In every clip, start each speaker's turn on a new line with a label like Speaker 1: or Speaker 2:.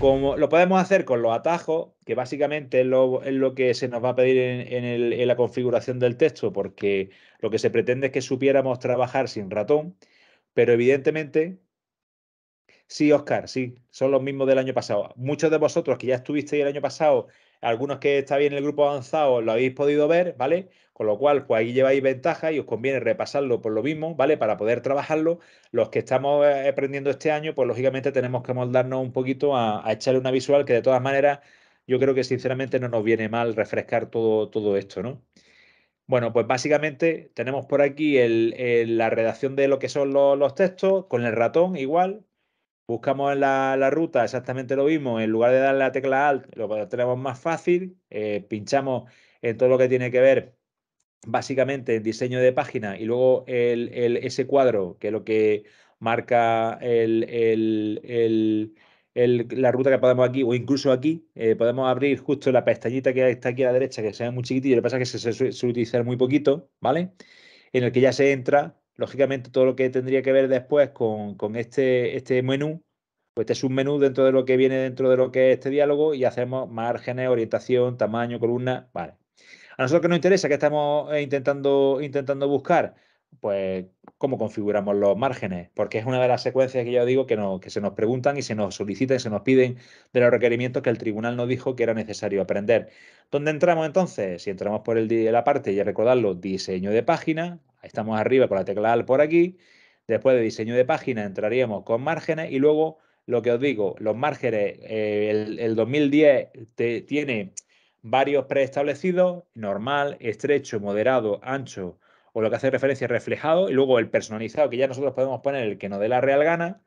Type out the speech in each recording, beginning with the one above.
Speaker 1: lo podemos hacer con los atajos, que básicamente es lo, que se nos va a pedir en, la configuración del texto, porque lo que se pretende es que supiéramos trabajar sin ratón, pero evidentemente, sí, Oscar, sí, son los mismos del año pasado. Muchos de vosotros que ya estuvisteis el año pasado, algunos que estáis en el grupo avanzado, lo habéis podido ver, ¿vale? Con lo cual, pues ahí lleváis ventaja y os conviene repasarlo por lo mismo, ¿vale? Para poder trabajarlo. Los que estamos eh, aprendiendo este año, pues lógicamente tenemos que moldarnos un poquito a, echarle una visual que de todas maneras yo creo que sinceramente no nos viene mal refrescar todo, todo esto, ¿no? Bueno, pues básicamente tenemos por aquí la redacción de lo que son los, textos con el ratón igual. Buscamos en la, ruta exactamente lo mismo. En lugar de darle la tecla Alt, lo tenemos más fácil. Eh, pinchamos en todo lo que tiene que ver básicamente diseño de página y luego el, ese cuadro, que es lo que marca el, la ruta que podemos aquí o incluso aquí, eh, podemos abrir justo la pestañita que está aquí a la derecha, que se ve muy y lo que pasa es que se suele utilizar muy poquito, ¿vale? En el que ya se entra, lógicamente, todo lo que tendría que ver después con, con este, este menú, pues este es un menú dentro de lo que viene dentro de lo que es este diálogo y hacemos márgenes, orientación, tamaño, columna, vale. A nosotros que nos interesa, que estamos eh, intentando, intentando buscar, pues cómo configuramos los márgenes, porque es una de las secuencias que yo digo que, no, que se nos preguntan y se nos solicitan y se nos piden de los requerimientos que el tribunal nos dijo que era necesario aprender. ¿Dónde entramos entonces? Si entramos por el, la parte, ya recordadlo, diseño de página, estamos arriba con la tecla AL por aquí, después de diseño de página entraríamos con márgenes y luego, lo que os digo, los márgenes, eh, el, 2010 te, tiene varios preestablecidos, normal, estrecho, moderado, ancho, o lo que hace referencia reflejado, y luego el personalizado, que ya nosotros podemos poner el que nos dé la real gana.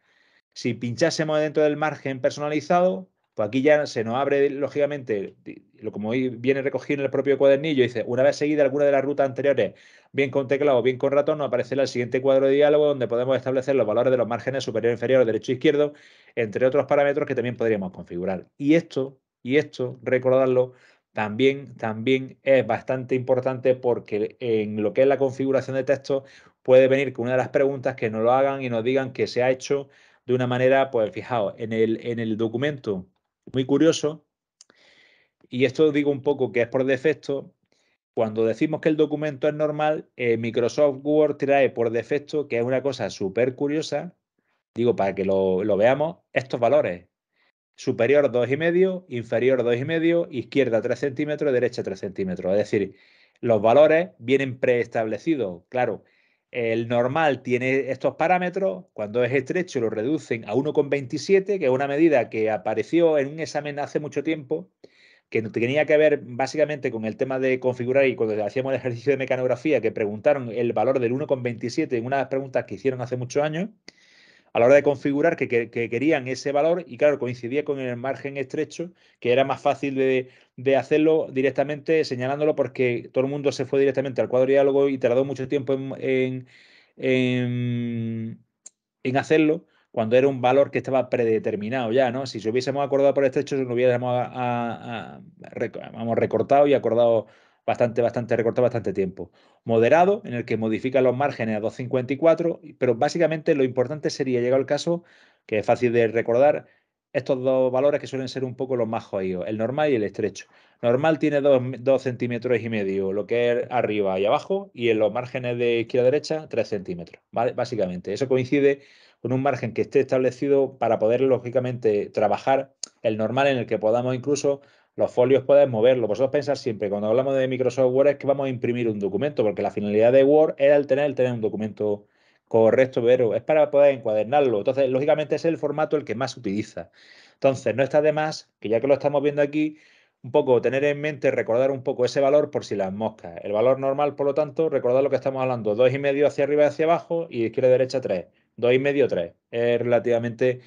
Speaker 1: Si pinchásemos dentro del margen personalizado, pues aquí ya se nos abre, lógicamente, lo como viene recogido en el propio cuadernillo, dice, una vez seguida alguna de las rutas anteriores, bien con teclado o bien con ratón, nos aparecerá el siguiente cuadro de diálogo donde podemos establecer los valores de los márgenes superior, e inferior, derecho e izquierdo, entre otros parámetros que también podríamos configurar. Y esto, y esto, recordarlo, también, también es bastante importante porque en lo que es la configuración de texto puede venir que una de las preguntas que nos lo hagan y nos digan que se ha hecho de una manera, pues fijaos, en el, en el documento, muy curioso, y esto digo un poco que es por defecto, cuando decimos que el documento es normal, eh, Microsoft Word trae por defecto, que es una cosa súper curiosa, digo, para que lo, lo veamos, estos valores, superior 2,5, inferior 2,5, izquierda 3 centímetros, derecha 3 centímetros. Es decir, los valores vienen preestablecidos. Claro, el normal tiene estos parámetros, cuando es estrecho lo reducen a 1,27, que es una medida que apareció en un examen hace mucho tiempo, que tenía que ver básicamente con el tema de configurar y cuando hacíamos el ejercicio de mecanografía, que preguntaron el valor del 1,27 en una de las preguntas que hicieron hace muchos años a la hora de configurar que, querían ese valor y claro, coincidía con el margen estrecho, que era más fácil de, hacerlo directamente señalándolo porque todo el mundo se fue directamente al cuadro de diálogo y tardó mucho tiempo en, hacerlo cuando era un valor que estaba predeterminado ya, ¿no? Si se hubiésemos acordado por estrecho, lo hubiésemos ah, ah, ah, recortado y acordado bastante, bastante recortado, bastante tiempo. Moderado, en el que modifica los márgenes a 2.54, pero básicamente lo importante sería, llegar al caso, que es fácil de recordar, estos dos valores que suelen ser un poco los más jodidos, el normal y el estrecho. Normal tiene 2 dos, centímetros y medio, lo que es arriba y abajo, y en los márgenes de izquierda a derecha, 3 centímetros, Básicamente, eso coincide con un margen que esté establecido para poder, lógicamente, trabajar el normal en el que podamos incluso los folios puedes moverlo. Por eso pensáis siempre, cuando hablamos de Microsoft Word, es que vamos a imprimir un documento, porque la finalidad de Word era el tener, tener un documento correcto, pero es para poder encuadernarlo. Entonces, lógicamente, es el formato el que más se utiliza. Entonces, no está de más que ya que lo estamos viendo aquí, un poco tener en mente, recordar un poco ese valor por si las moscas. El valor normal, por lo tanto, recordar lo que estamos hablando, dos y medio hacia arriba y hacia abajo, y izquierda y derecha 3. Dos y medio, 3. Es relativamente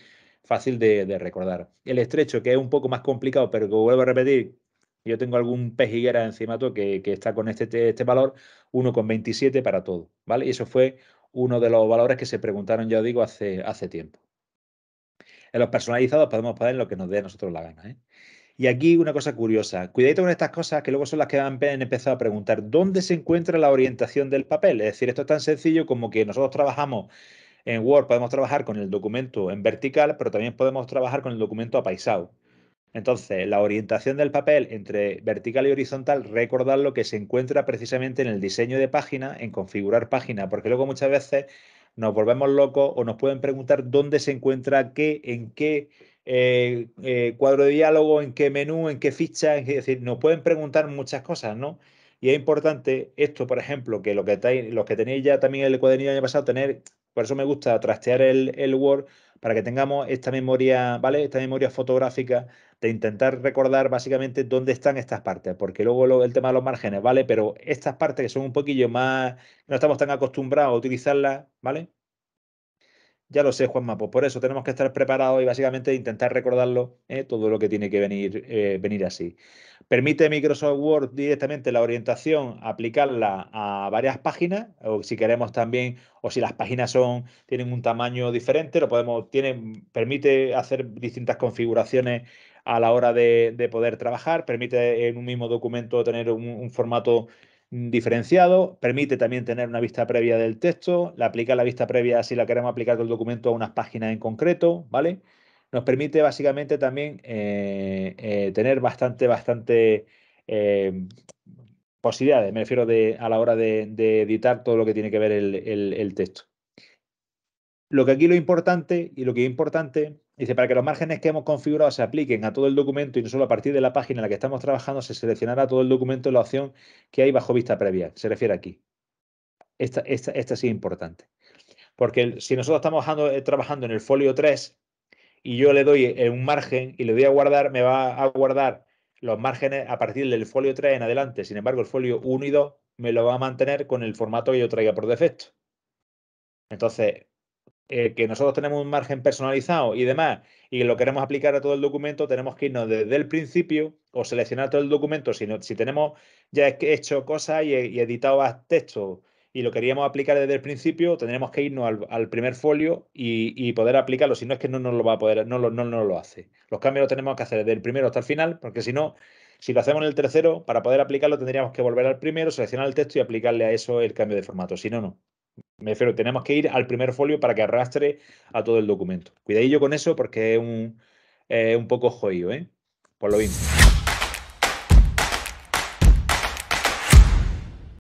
Speaker 1: fácil de, recordar. El estrecho, que es un poco más complicado, pero que vuelvo a repetir, yo tengo algún pejiguera encima que, que está con este, este valor, 1,27 para todo, ¿vale? Y eso fue uno de los valores que se preguntaron, ya digo, hace, hace tiempo. En los personalizados podemos poner lo que nos dé a nosotros la gana, ¿eh? Y aquí una cosa curiosa, cuidadito con estas cosas que luego son las que han empezado a preguntar, ¿dónde se encuentra la orientación del papel? Es decir, esto es tan sencillo como que nosotros trabajamos en Word podemos trabajar con el documento en vertical, pero también podemos trabajar con el documento apaisado. Entonces, la orientación del papel entre vertical y horizontal, recordar lo que se encuentra precisamente en el diseño de página, en configurar página, porque luego muchas veces nos volvemos locos o nos pueden preguntar dónde se encuentra qué, en qué eh, eh, cuadro de diálogo, en qué menú, en qué ficha, es decir, nos pueden preguntar muchas cosas, ¿no? Y es importante esto, por ejemplo, que, los que tenéis ya también el cuadernillo del año pasado, tener por eso me gusta trastear el, Word para que tengamos esta memoria, ¿vale? Esta memoria fotográfica de intentar recordar básicamente dónde están estas partes, porque luego el tema de los márgenes, ¿vale? Pero estas partes que son un poquillo más, no estamos tan acostumbrados a utilizarlas, ¿vale? Ya lo sé, Juanma, pues por eso tenemos que estar preparados y básicamente intentar recordarlo ¿eh? todo lo que tiene que venir, eh, venir así. Permite Microsoft Word directamente la orientación, aplicarla a varias páginas, o si queremos también, o si las páginas son, tienen un tamaño diferente, lo podemos, permite hacer distintas configuraciones a la hora de, poder trabajar, permite en un mismo documento tener un, un formato diferenciado, permite también tener una vista previa del texto, la aplica la vista previa si la queremos aplicar el documento a unas páginas en concreto, ¿vale? Nos permite básicamente también eh, eh, tener bastante, bastante eh, posibilidades, me refiero de, a la hora de, editar todo lo que tiene que ver el, el, el texto. Lo que aquí lo importante y lo que es importante Dice, para que los márgenes que hemos configurado se apliquen a todo el documento y no solo a partir de la página en la que estamos trabajando, se seleccionará todo el documento en la opción que hay bajo vista previa. Se refiere aquí. Esta, esta, sí es importante. Porque si nosotros estamos eh, trabajando, en el folio 3 y yo le doy eh, un margen y le doy a guardar, me va a guardar los márgenes a partir del folio 3 en adelante. Sin embargo, el folio 1 y 2 me lo va a mantener con el formato que yo traiga por defecto. Entonces, eh, que nosotros tenemos un margen personalizado y demás, y lo queremos aplicar a todo el documento, tenemos que irnos desde el principio o seleccionar todo el documento. Si, si tenemos ya hecho cosas y, y editado texto y lo queríamos aplicar desde el principio, tendremos que irnos al, primer folio y, poder aplicarlo. Si no es que no nos lo va a poder, no, no, no lo hace. Los cambios los tenemos que hacer desde el primero hasta el final, porque si no, si lo hacemos en el tercero, para poder aplicarlo tendríamos que volver al primero, seleccionar el texto y aplicarle a eso el cambio de formato. Si no, no. Me refiero, tenemos que ir al primer folio para que arrastre a todo el documento. Cuidadillo con eso porque es un, poco joyo, ¿eh? Por lo mismo.